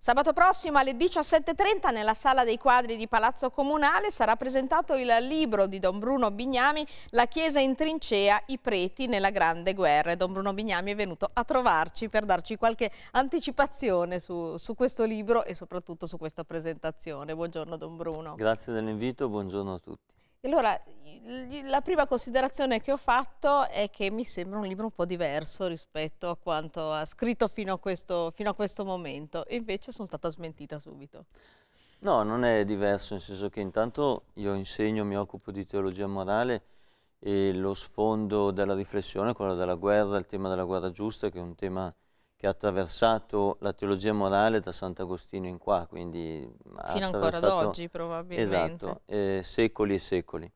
Sabato prossimo alle 17.30 nella Sala dei Quadri di Palazzo Comunale sarà presentato il libro di Don Bruno Bignami La Chiesa in trincea, i preti nella Grande Guerra. Don Bruno Bignami è venuto a trovarci per darci qualche anticipazione su, su questo libro e soprattutto su questa presentazione. Buongiorno Don Bruno. Grazie dell'invito, buongiorno a tutti. Allora, la prima considerazione che ho fatto è che mi sembra un libro un po' diverso rispetto a quanto ha scritto fino a questo, fino a questo momento, e invece sono stata smentita subito. No, non è diverso, nel senso che intanto io insegno, mi occupo di teologia morale e lo sfondo della riflessione è quello della guerra, il tema della guerra giusta, che è un tema che ha attraversato la teologia morale da Sant'Agostino in qua, quindi fino ancora ad oggi probabilmente. Esatto, eh, secoli e secoli.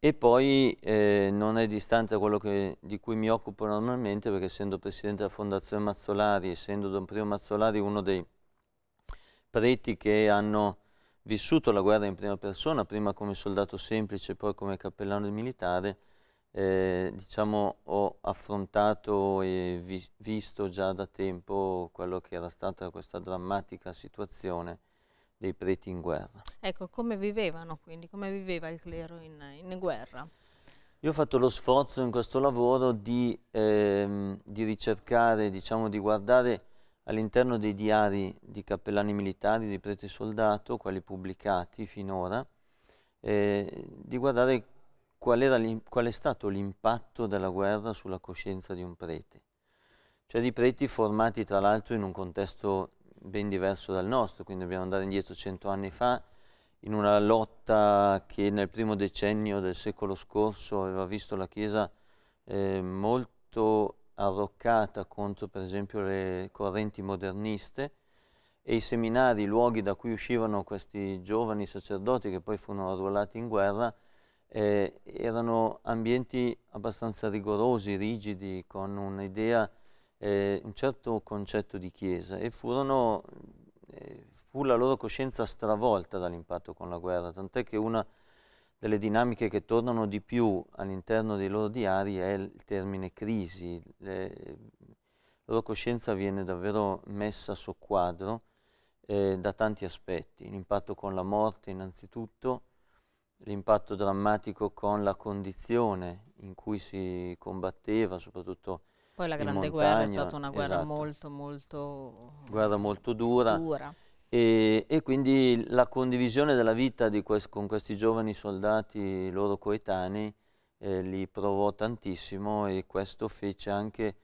E poi eh, non è distante da quello che, di cui mi occupo normalmente, perché essendo presidente della Fondazione Mazzolari, essendo Don Primo Mazzolari uno dei preti che hanno vissuto la guerra in prima persona, prima come soldato semplice, poi come cappellano militare, eh, diciamo, ho affrontato e vi visto già da tempo quello che era stata questa drammatica situazione dei preti in guerra. Ecco, come vivevano quindi? Come viveva il clero in, in guerra? Io ho fatto lo sforzo in questo lavoro di, ehm, di ricercare, diciamo, di guardare all'interno dei diari di cappellani militari, di preti soldato, quelli pubblicati finora, eh, di guardare qual, qual è stato l'impatto della guerra sulla coscienza di un prete. Cioè di preti formati tra l'altro in un contesto ben diverso dal nostro, quindi dobbiamo andare indietro cento anni fa, in una lotta che nel primo decennio del secolo scorso aveva visto la Chiesa eh, molto arroccata contro per esempio le correnti moderniste e i seminari, i luoghi da cui uscivano questi giovani sacerdoti che poi furono arruolati in guerra, eh, erano ambienti abbastanza rigorosi, rigidi, con un'idea, eh, un certo concetto di chiesa e furono, eh, fu la loro coscienza stravolta dall'impatto con la guerra, tant'è che una delle dinamiche che tornano di più all'interno dei loro diari è il termine crisi, Le, la loro coscienza viene davvero messa a soqquadro eh, da tanti aspetti, l'impatto con la morte innanzitutto, l'impatto drammatico con la condizione in cui si combatteva, soprattutto Poi la Grande montagna, Guerra è stata una guerra esatto, molto, molto... Guerra molto dura. dura. E, e, quindi la condivisione della vita quest con questi giovani soldati loro coetanei eh, li provò tantissimo e questo fece anche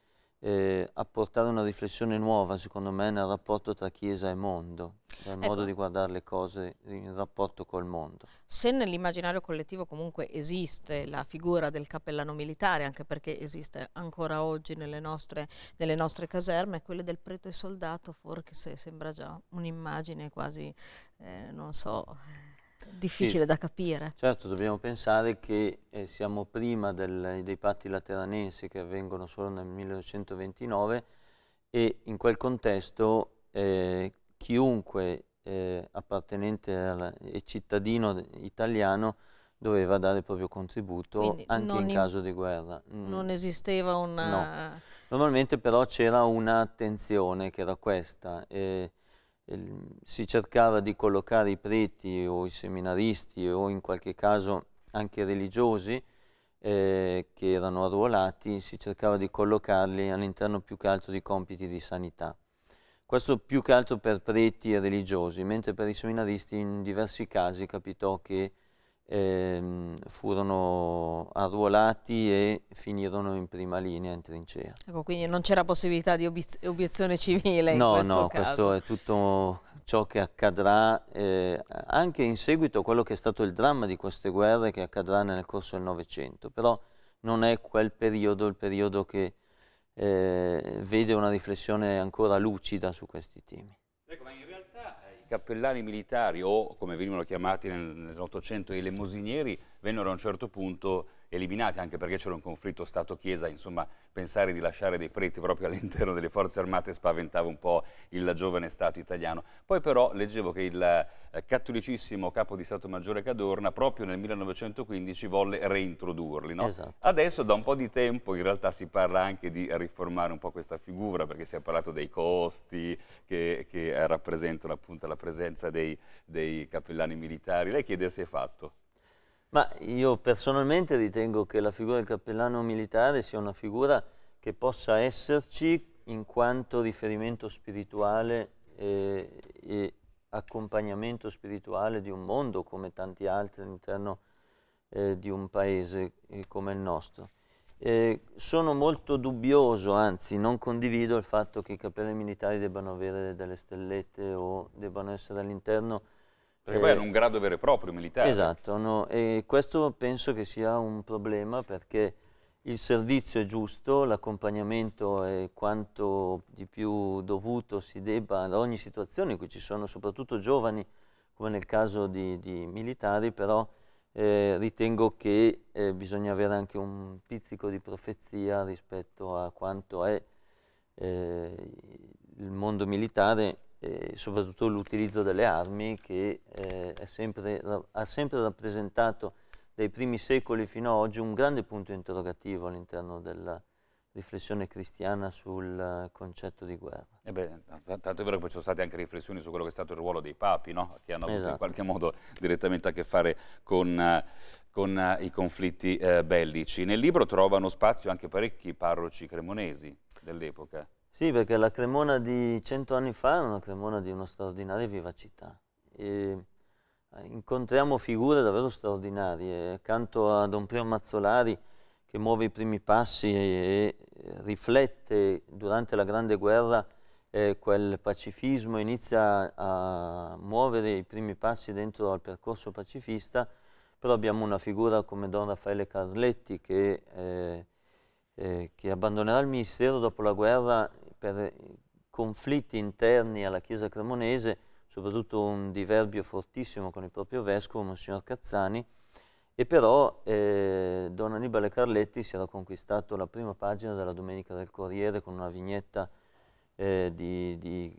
eh, apportare una riflessione nuova, secondo me, nel rapporto tra Chiesa e mondo, nel ecco. modo di guardare le cose in rapporto col mondo. Se nell'immaginario collettivo comunque esiste la figura del cappellano militare, anche perché esiste ancora oggi nelle nostre, nelle nostre caserme, quella del prete soldato forse sembra già un'immagine quasi, eh, non so Difficile sì. da capire. Certo, dobbiamo pensare che eh, siamo prima del, dei patti lateranensi che avvengono solo nel 1929 e in quel contesto eh, chiunque eh, appartenente e cittadino italiano doveva dare il proprio contributo Quindi anche in caso di guerra. Mm. esisteva una... No. Normalmente però c'era un'attenzione che era questa. Eh, si cercava di collocare i preti o i seminaristi o in qualche caso anche i religiosi eh, che erano arruolati, si cercava di collocarli all'interno più che altro di compiti di sanità. Questo più che altro per preti e religiosi, mentre per i seminaristi in diversi casi capitò che eh, furono arruolati e finirono in prima linea in trincea. Ecco, quindi non c'era possibilità di obiezione civile no, questo No, caso. questo è tutto ciò che accadrà eh, anche in seguito a quello che è stato il dramma di queste guerre che accadrà nel corso del Novecento, però non è quel periodo il periodo che eh, vede una riflessione ancora lucida su questi temi cappellani militari o come venivano chiamati nell'Ottocento i lemosinieri vennero a un certo punto eliminati anche perché c'era un conflitto Stato-Chiesa, insomma pensare di lasciare dei preti proprio all'interno delle forze armate spaventava un po' il giovane Stato italiano. Poi però leggevo che il eh, cattolicissimo capo di Stato Maggiore Cadorna proprio nel 1915 volle reintrodurli. No? Esatto. Adesso da un po' di tempo in realtà si parla anche di riformare un po' questa figura perché si è parlato dei costi che, che eh, rappresentano appunto la presenza dei, dei cappellani militari. Lei chiede se è fatto. Ma io personalmente ritengo che la figura del cappellano militare sia una figura che possa esserci in quanto riferimento spirituale eh, e, e, accompagnamento spirituale di un mondo come tanti altri all'interno eh, di un paese eh, come il nostro. Eh, sono molto dubbioso, anzi non condivido il fatto che i capelli militari debbano avere delle stellette o debbano essere all'interno. Perché eh, poi hanno un grado vero e proprio militare. Esatto, no, e questo penso che sia un problema perché il servizio è giusto, l'accompagnamento è quanto di più dovuto si debba ad ogni situazione in cui ci sono soprattutto giovani, come nel caso di, di militari, però eh, ritengo che eh, bisogna avere anche un pizzico di profezia rispetto a quanto è eh, il mondo militare e soprattutto l'utilizzo delle armi che eh, sempre, ha sempre rappresentato dai primi secoli fino ad oggi un grande punto interrogativo all'interno della riflessione cristiana sul eh, concetto di guerra. E eh tanto è vero che poi ci sono state anche riflessioni su quello che è stato il ruolo dei papi, no? che hanno avuto esatto. in qualche modo direttamente a che fare con, eh, con i conflitti eh, bellici. Nel libro trovano spazio anche parecchi parroci cremonesi dell'epoca. Sì, perché la Cremona di cento anni fa era una Cremona di una straordinaria vivacità. E eh, incontriamo figure davvero straordinarie. Accanto a Don Pio Mazzolari, che muove i primi passi e riflette durante la Grande Guerra eh, quel pacifismo, inizia a muovere i primi passi dentro al percorso pacifista, però abbiamo una figura come Don Raffaele Carletti che, eh, eh, che abbandonerà il ministero dopo la guerra per conflitti interni alla Chiesa cremonese, soprattutto un diverbio fortissimo con il proprio vescovo, Monsignor Cazzani, e però eh, Don Annibale Carletti si era conquistato la prima pagina della Domenica del Corriere con una vignetta eh, di, di,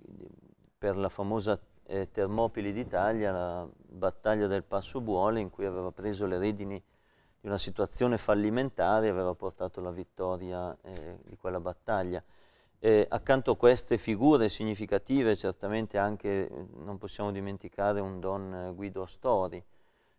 per la famosa eh, Termopili d'Italia, la battaglia del Passo Buole, in cui aveva preso le redini di una situazione fallimentare e aveva portato la vittoria eh, di quella battaglia. Eh, accanto a queste figure significative, certamente anche eh, non possiamo dimenticare un don Guido Astori,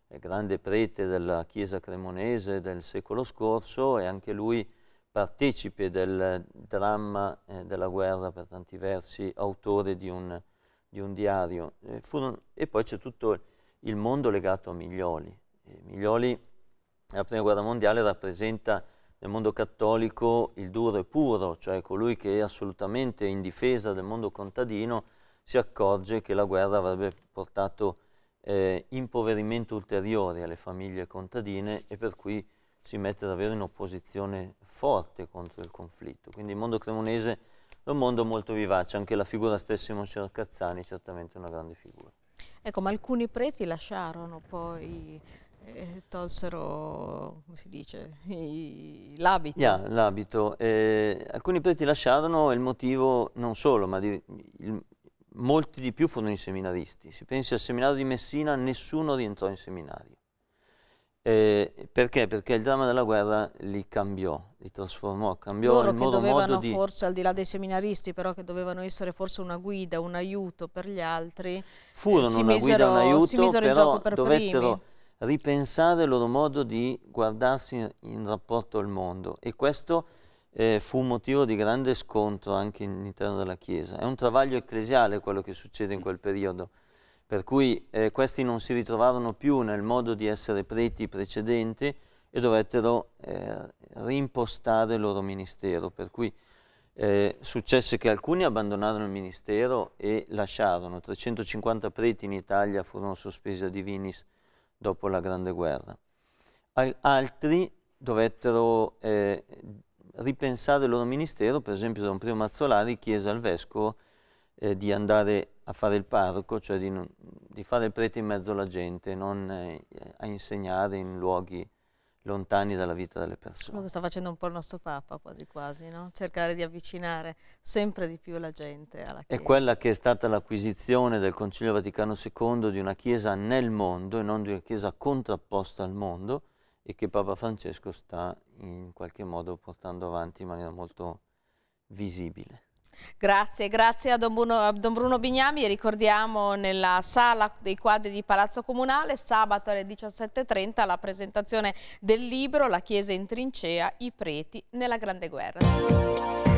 eh, grande prete della Chiesa cremonese del secolo scorso e anche lui partecipe del dramma eh, della guerra per tanti versi, autore di un, di un diario. Eh, furono, e poi c'è tutto il mondo legato a Miglioli. Miglioli, nella Prima Guerra Mondiale, rappresenta nel mondo cattolico il duro e puro, cioè colui che è assolutamente in difesa del mondo contadino, si accorge che la guerra avrebbe portato eh, impoverimento ulteriore alle famiglie contadine e per cui si mette davvero in opposizione forte contro il conflitto. Quindi il mondo cremonese è un mondo molto vivace, anche la figura stessa di Monsignor Cazzani è certamente una grande figura. Ecco, ma alcuni preti lasciarono poi eh, tolsero, come si dice, i, l'abito. Yeah, l'abito. Eh, alcuni preti lasciarono il motivo non solo, ma di, il, molti di più furono i seminaristi. Si pensi al seminario di Messina, nessuno rientrò in seminario. Eh, perché? Perché il dramma della guerra li cambiò, li trasformò, cambiò Loro il loro modo, modo di... forse, al di là dei seminaristi, però che dovevano essere forse una guida, un aiuto per gli altri, eh, furono eh, una misero, guida, un aiuto, si misero però in gioco per dovettero... Primi ripensare il loro modo di guardarsi in, rapporto al mondo e questo eh, fu un motivo di grande scontro anche all'interno della Chiesa. È un travaglio ecclesiale quello che succede in quel periodo, per cui eh, questi non si ritrovarono più nel modo di essere preti precedenti e dovettero eh, rimpostare il loro ministero, per cui eh, successe che alcuni abbandonarono il ministero e lasciarono. 350 preti in Italia furono sospesi a divinis, dopo la Grande Guerra. Al altri dovettero eh, ripensare il loro ministero, per esempio Don Primo Mazzolari chiese al vescovo eh, di andare a fare il parroco, cioè di, non, di, fare il prete in mezzo alla gente, non eh, a insegnare in luoghi lontani dalla vita delle persone. Lo sta facendo un po' il nostro Papa, quasi quasi, no? cercare di avvicinare sempre di più la gente alla Chiesa. È quella che è stata l'acquisizione del Concilio Vaticano II di una Chiesa nel mondo e non di una Chiesa contrapposta al mondo e che Papa Francesco sta in qualche modo portando avanti in maniera molto visibile. Grazie, grazie a Don Bruno, a Don Bruno Bignami. Ricordiamo nella sala dei quadri di Palazzo Comunale sabato alle 17.30 la presentazione del libro La Chiesa in trincea, i preti nella Grande Guerra.